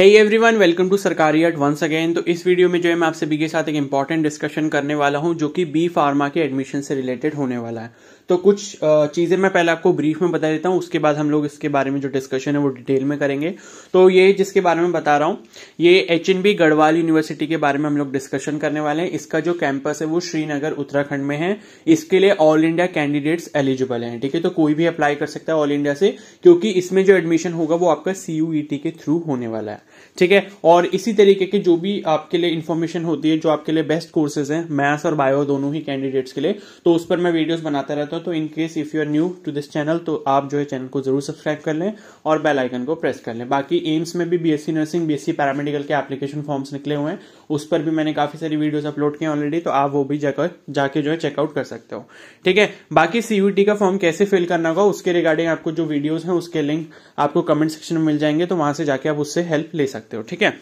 hey one welcome to सरकारी at once again तो इस वीडियो में जो है मैं आप सभी के साथ एक इंपॉर्टेंट डिस्कशन करने वाला हूं जो कि बी फार्मा के एडमिशन से रिलेटेड होने वाला है तो कुछ चीज़ें मैं पहले आपको ब्रीफ में बता देता हूँ उसके बाद हम लोग इसके बारे में जो डिस्कशन है वो डिटेल में करेंगे तो ये जिसके बारे में बता रहा हूँ ये H N B Garhwal university के बारे में हम लोग डिस्कशन करने वाले हैं इसका जो कैंपस है वो श्रीनगर उत्तराखंड में है इसके लिए ऑल इंडिया कैंडिडेट्स एलिजिबल हैं ठीक है तो कोई भी अप्लाई कर सकता है ऑल इंडिया से क्योंकि इसमें जो एडमिशन होगा वो आपका सीयूईटी e के थ्रू होने वाला है ठीक है और इसी तरीके के जो भी आपके लिए इन्फॉर्मेशन होती है जो आपके लिए बेस्ट कोर्सेज है मैथ्स और बायो दोनों ही कैंडिडेट्स के लिए तो उस पर मैं वीडियोज बनाता रहता हूँ तो in case if you are new to this channel तो आप जो है चैनल को जरूर सब्सक्राइब कर लें और बेल आइकन को प्रेस कर लें बाकी एम्स में भी बीएससी नर्सिंग बीएससी पैरामेडिकल के एप्लीकेशन फॉर्म्स निकले हुए हैं उस पर भी मैंने काफ़ी सारी वीडियोज अपलोड किए ऑलरेडी तो आप वो भी जाकर जाके जो है चेकआउट कर सकते हो ठीक है बाकी सीयूटी का फॉर्म कैसे फिल करना होगा उसके रिगार्डिंग आपको जो वीडियोज़ हैं उसके लिंक आपको कमेंट सेक्शन में मिल जाएंगे तो वहां से जाके आप उससे हेल्प ले सकते हो ठीक है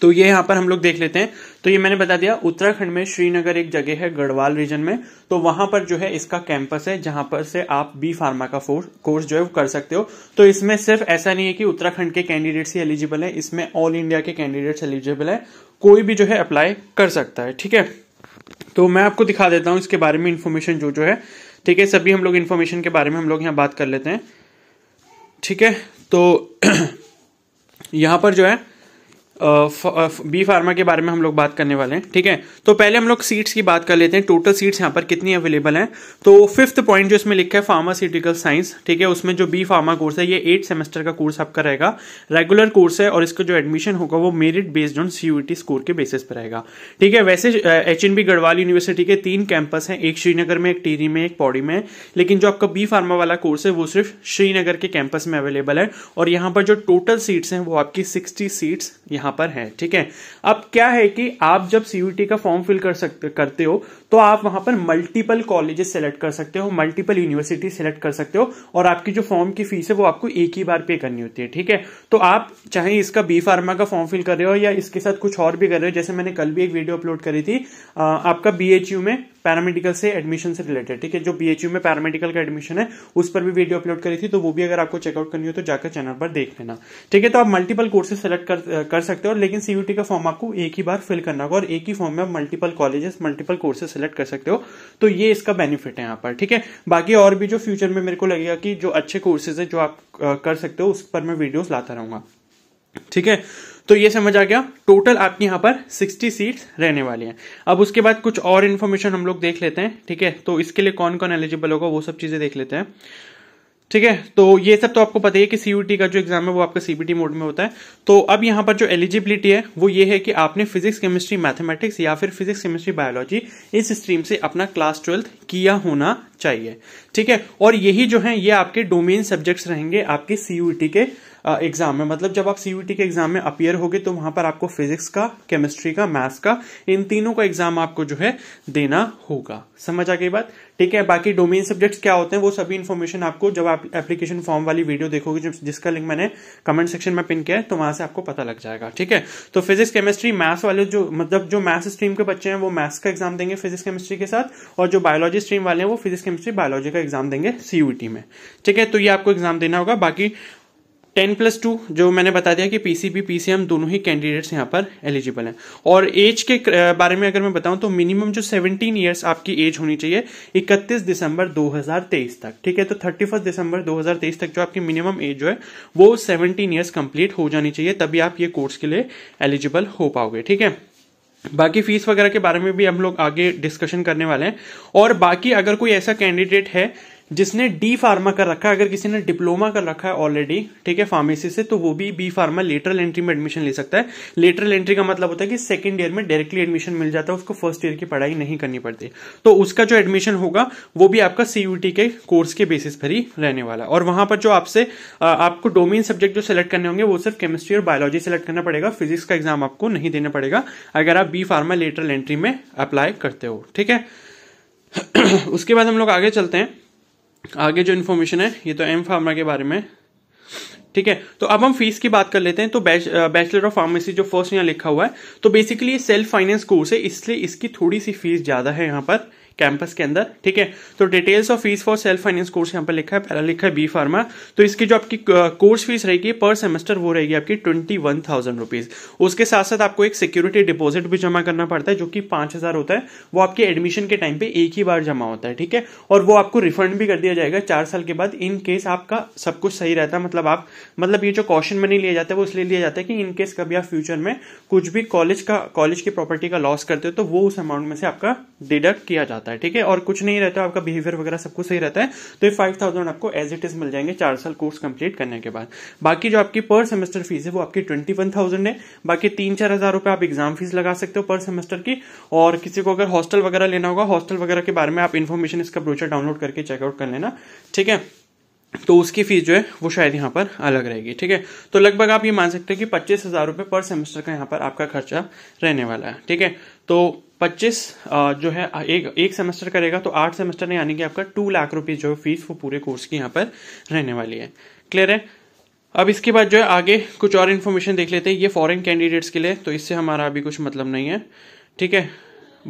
तो ये यहाँ पर हम लोग देख लेते हैं तो ये मैंने बता दिया उत्तराखंड में श्रीनगर एक जगह है गढ़वाल रीजन में तो वहां पर जो है इसका कैंपस है जहां पर से आप बी फार्मा का कोर्स जो है वो कर सकते हो तो इसमें सिर्फ ऐसा नहीं है कि उत्तराखंड के कैंडिडेट्स ही एलिजिबल है इसमें ऑल इंडिया के कैंडिडेट्स एलिजिबल है कोई भी जो है अप्लाई कर सकता है ठीक है तो मैं आपको दिखा देता हूँ इसके बारे में इन्फॉर्मेशन जो जो है ठीक है सभी हम लोग इन्फॉर्मेशन के बारे में हम लोग यहाँ बात कर लेते हैं ठीक है तो यहाँ पर जो है बी फार्मा के बारे में हम लोग बात करने वाले हैं ठीक है तो पहले हम लोग सीट्स की बात कर लेते हैं टोटल सीट्स यहाँ पर कितनी अवेलेबल हैं तो फिफ्थ पॉइंट जो इसमें लिखा है फार्मास्यूटिकल साइंस ठीक है उसमें जो बी फार्मा कोर्स है ये एट सेमेस्टर का कोर्स आपका रहेगा रेगुलर कोर्स है और इसका जो एडमिशन होगा वो merit based on C score के बेसिस पर रहेगा ठीक है वैसे H N B Garhwal university के तीन कैंपस हैं एक श्रीनगर में एक टीरी में एक पौड़ी में लेकिन जो आपका बी फार्मा वाला कोर्स है वो सिर्फ श्रीनगर के कैंपस में अवेलेबल है और यहाँ पर जो टोटल सीट्स हैं वो आपकी सिक्सटी सीट्स यहाँ यहां पर है ठीक है अब क्या है कि आप जब सीयूटी का फॉर्म फिल कर सकते करते हो तो आप वहां पर मल्टीपल कॉलेजेस सेलेक्ट कर सकते हो मल्टीपल यूनिवर्सिटी सेलेक्ट कर सकते हो और आपकी जो फॉर्म की फीस है वो आपको एक ही बार पे करनी होती है ठीक है तो आप चाहे इसका बी फार्मा का फॉर्म फिल कर रहे हो या इसके साथ कुछ और भी कर रहे हो जैसे मैंने कल भी एक वीडियो अपलोड करी थी आपका बी में पैरामेडिकल से एडमिशन से रिलेटेड ठीक है जो बीएचयू में पैरामेडिकल का एडमिशन है उस पर भी वीडियो अपलोड करी थी तो वो भी अगर आपको चेकआउट करनी हो तो जाकर चैनल पर देख लेना ठीक है तो आप मल्टीपल कोर्सेज सेलेक्ट कर, कर सकते हो लेकिन सीयूटी का फॉर्म आपको एक ही बार फिल करना होगा और एक ही फॉर्म में आप multiple colleges multiple courses select कर सकते हो तो ये इसका बेनिफिट है यहाँ पर ठीक है बाकी और भी जो फ्यूचर में मेरे को लगेगा कि जो अच्छे कोर्सेज है जो आप कर सकते हो उस पर मैं वीडियोज लाता रहूंगा ठीक है तो ये समझ आ गया टोटल आपके यहाँ पर 60 सीट्स रहने वाली हैं अब उसके बाद कुछ और इन्फॉर्मेशन हम लोग देख लेते हैं ठीक है तो इसके लिए कौन कौन एलिजिबल होगा वो सब चीजें देख लेते हैं ठीक है तो ये सब तो आपको पता है कि सीयूटी का जो एग्जाम है वो आपका सीबीटी मोड में होता है तो अब यहाँ पर जो एलिजिबिलिटी है वो ये है कि आपने फिजिक्स केमिस्ट्री मैथमेटिक्स या फिर फिजिक्स केमिस्ट्री बायोलॉजी इस स्ट्रीम से अपना क्लास ट्वेल्थ किया होना चाहिए ठीक है और यही जो है ये आपके डोमेन सब्जेक्ट्स रहेंगे आपके सीयूटी के एग्जाम में मतलब जब आप सीयूटी के एग्जाम में अपियर होगे तो वहां पर आपको फिजिक्स का केमिस्ट्री का मैथ्स का इन तीनों का एग्जाम आपको जो है देना होगा समझ आ गई बात ठीक है बाकी डोमेन सब्जेक्ट्स क्या होते हैं वो सभी इन्फॉर्मेशन आपको जब आप एप्लीकेशन फॉर्म वाली वीडियो देखोगे जिसका लिंक मैंने कमेंट सेक्शन में पिन किया है तो वहां से आपको पता लग जाएगा ठीक है तो फिजिक्स केमिस्ट्री मैथ्स वाले जो मतलब जो मैथ्स स्ट्रीम के बच्चे हैं वो मैथ्स का एग्जाम देंगे फिजिक्स केमिस्ट्री के साथ और जो बायोलॉजी स्ट्रीम वाले हैं वो फिजिक्स केमिस्ट्री बायोलॉजी का एग्जाम देंगे सीयूटी में ठीक है तो ये आपको एग्जाम देना होगा बाकी टेन प्लस टू जो मैंने बता दिया कि पीसीबी पीसीएम दोनों ही कैंडिडेट्स यहाँ पर एलिजिबल हैं और एज के बारे में अगर मैं बताऊं तो मिनिमम जो 17 इयर्स आपकी एज होनी चाहिए 31 दिसंबर 2023 तक ठीक है तो 31 दिसंबर 2023 तक जो आपकी मिनिमम एज जो है वो 17 इयर्स कंप्लीट हो जानी चाहिए तभी आप ये कोर्स के लिए एलिजिबल हो पाओगे ठीक है बाकी फीस वगैरह के बारे में भी हम लोग आगे डिस्कशन करने वाले हैं और बाकी अगर कोई ऐसा कैंडिडेट है जिसने डी फार्मा कर रखा है अगर किसी ने डिप्लोमा कर रखा है ऑलरेडी ठीक है फार्मेसी से तो वो भी बी फार्मा लेटरल एंट्री में एडमिशन ले सकता है लेटरल एंट्री का मतलब होता है कि सेकेंड ईयर में डायरेक्टली एडमिशन मिल जाता है उसको फर्स्ट ईयर की पढ़ाई नहीं करनी पड़ती तो उसका जो एडमिशन होगा वो भी आपका सीयूटी के कोर्स के बेसिस पर ही रहने वाला है और वहां पर जो आपसे आपको डोमेन सब्जेक्ट जो सिलेक्ट करने होंगे वो सिर्फ केमिस्ट्री और बायोलॉजी सेलेक्ट करना पड़ेगा फिजिक्स का एग्जाम आपको नहीं देना पड़ेगा अगर आप बी फार्मा लेटरल एंट्री में अप्लाई करते हो ठीक है उसके बाद हम लोग आगे चलते हैं आगे जो इन्फॉर्मेशन है ये तो एम फार्मा के बारे में ठीक है तो अब हम फीस की बात कर लेते हैं तो बैच, बैचलर ऑफ फार्मेसी जो फर्स्ट यहाँ लिखा हुआ है तो बेसिकली ये सेल्फ फाइनेंस कोर्स है इसलिए इसकी थोड़ी सी फीस ज़्यादा है यहाँ पर कैंपस के अंदर ठीक है तो details of fees for self finance course यहाँ पर लिखा है पहला लिखा है बी फार्मा तो इसकी जो आपकी कोर्स फीस रहेगी पर सेमेस्टर वो रहेगी आपकी ट्वेंटी वन थाउजेंड रुपीज उसके साथ साथ आपको एक सिक्योरिटी डिपॉजिट भी जमा करना पड़ता है जो कि पांच हजार होता है वो आपके एडमिशन के टाइम पे एक ही बार जमा होता है ठीक है और वो आपको रिफंड भी कर दिया जाएगा चार साल के बाद इन केस आपका सब कुछ सही रहता है मतलब आप मतलब ये जो कॉशन मनी लिया जाता है वो इसलिए लिया जाता है कि इन केस कभी आप फ्यूचर में कुछ भी कॉलेज का कॉलेज की प्रॉपर्टी का लॉस करते हो तो वो उस अमाउंट में से आपका डिडक्ट किया जाता है जाता है ठीक है और कुछ नहीं रहता आपका बिहेवियर वगैरह सब कुछ सही रहता है तो ये फाइव थाउजेंड आपको एज इट इज मिल जाएंगे चार साल कोर्स कंप्लीट करने के बाद बाकी जो आपकी पर सेमेस्टर फीस है वो आपकी ट्वेंटी वन थाउजेंड है बाकी तीन चार हजार रुपए आप एग्जाम फीस लगा सकते हो पर सेमेस्टर की और किसी को अगर हॉस्टल वगैरह लेना होगा हॉस्टल वगैरह के बारे में आप इन्फॉर्मेशन इसका ब्रोचर डाउनलोड करके चेकआउट कर लेना ठीक है तो उसकी फीस जो है वो शायद यहाँ पर अलग रहेगी ठीक है तो लगभग आप ये मान सकते हैं कि पच्चीस हजार रुपए पर सेमेस्टर का यहाँ पर आपका खर्चा रहने वाला है ठीक है तो पच्चीस जो है एक एक सेमेस्टर करेगा तो आठ सेमेस्टर में यानी कि आपका टू लाख रुपीज़ जो है फीस वो पूरे कोर्स की यहाँ पर रहने वाली है क्लियर है अब इसके बाद जो है आगे कुछ और इन्फॉर्मेशन देख लेते हैं ये फॉरेन कैंडिडेट्स के लिए तो इससे हमारा अभी कुछ मतलब नहीं है ठीक है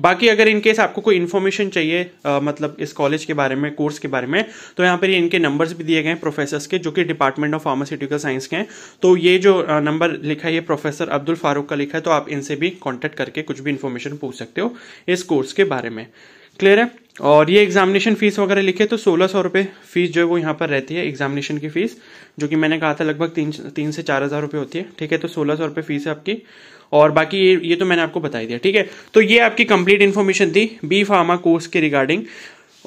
बाकी अगर इनकेस आपको कोई इन्फॉर्मेशन चाहिए आ, मतलब इस कॉलेज के बारे में कोर्स के बारे में तो यहाँ पर इनके नंबर्स भी दिए गए हैं प्रोफेसर्स के जो कि डिपार्टमेंट ऑफ फार्मास्यूटिकल साइंस के हैं तो ये जो नंबर लिखा है ये प्रोफेसर अब्दुल फारूक का लिखा है तो आप इनसे भी कॉन्टैक्ट करके कुछ भी इन्फॉर्मेशन पूछ सकते हो इस कोर्स के बारे में क्लियर है और ये एग्जामिनेशन फीस वगैरह लिखे तो सोलह सौ रुपये फीस जो है वो यहाँ पर रहती है एग्जामिनेशन की फीस जो कि मैंने कहा था लगभग तीन तीन से चार हज़ार रुपये होती है ठीक है तो सोलह सौ रुपये फीस है आपकी और बाकी ये ये तो मैंने आपको बताई दिया ठीक है तो ये आपकी कंप्लीट इन्फॉर्मेशन थी बी फार्मा कोर्स के रिगार्डिंग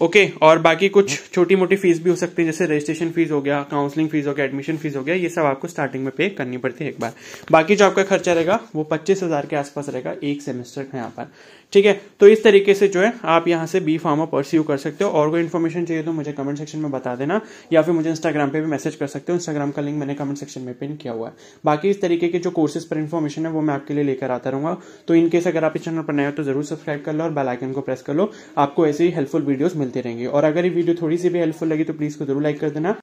ओके okay, और बाकी कुछ छोटी मोटी फीस भी हो सकती है जैसे रजिस्ट्रेशन फीस हो गया काउंसलिंग फीस हो गया एडमिशन फीस हो गया ये सब आपको स्टार्टिंग में पे करनी पड़ती है एक बार बाकी जो आपका खर्चा रहेगा वो पच्चीस हजार के आसपास रहेगा एक सेमेस्टर यहाँ पर ठीक है तो इस तरीके से जो है आप यहाँ से बी फार्मा परस्यू कर सकते हो और कोई इन्फॉर्मेशन चाहिए तो मुझे कमेंट सेक्शन में बता देना या फिर मुझे इंस्टाग्राम पे भी मैसेज कर सकते हो इंस्टाग्राम का लिंक मैंने कमेंट सेक्शन में पिन किया हुआ है बाकी इस तरीके के जो कोर्सेज पर इन्फॉर्मेशन है वो मैं आपके लिए लेकर आता रहूंगा तो इनकेस अगर आप इस चैनल पर नए हो तो जरूर सब्सक्राइब कर लो और बेलाइकन को प्रेस कर लो आपको ऐसी ही हेल्पफुल वीडियोज मिलती रहेंगी और अगर ये वीडियो थोड़ी सी भी हेल्पफुल लगी तो प्लीज को जरूर लाइक कर देना